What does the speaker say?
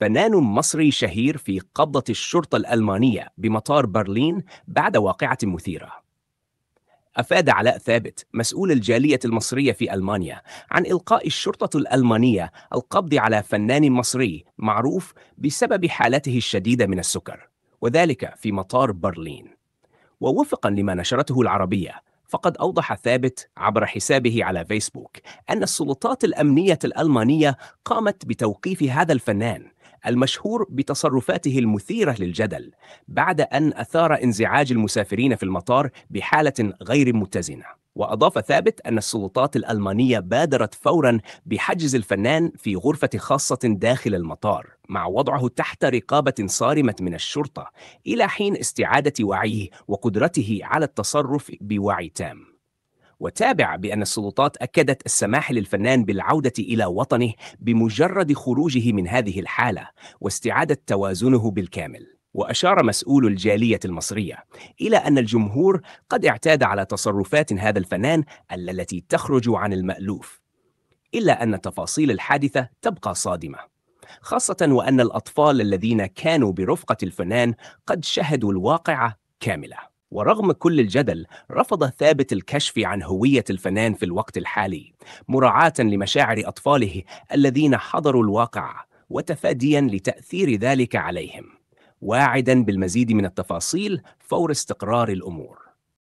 فنان مصري شهير في قبضة الشرطة الألمانية بمطار برلين بعد واقعة مثيرة. أفاد علاء ثابت مسؤول الجالية المصرية في ألمانيا عن إلقاء الشرطة الألمانية القبض على فنان مصري معروف بسبب حالته الشديدة من السكر، وذلك في مطار برلين. ووفقا لما نشرته العربية، فقد أوضح ثابت عبر حسابه على فيسبوك أن السلطات الأمنية الألمانية قامت بتوقيف هذا الفنان المشهور بتصرفاته المثيرة للجدل بعد أن أثار انزعاج المسافرين في المطار بحالة غير متزنة وأضاف ثابت أن السلطات الألمانية بادرت فورا بحجز الفنان في غرفة خاصة داخل المطار مع وضعه تحت رقابة صارمة من الشرطة إلى حين استعادة وعيه وقدرته على التصرف بوعي تام وتابع بأن السلطات أكدت السماح للفنان بالعودة إلى وطنه بمجرد خروجه من هذه الحالة واستعادة توازنه بالكامل. وأشار مسؤول الجالية المصرية إلى أن الجمهور قد اعتاد على تصرفات هذا الفنان التي تخرج عن المألوف، إلا أن تفاصيل الحادثة تبقى صادمة، خاصة وأن الأطفال الذين كانوا برفقة الفنان قد شهدوا الواقعة كاملة. ورغم كل الجدل رفض ثابت الكشف عن هوية الفنان في الوقت الحالي مراعاة لمشاعر أطفاله الذين حضروا الواقع وتفاديا لتأثير ذلك عليهم واعدا بالمزيد من التفاصيل فور استقرار الأمور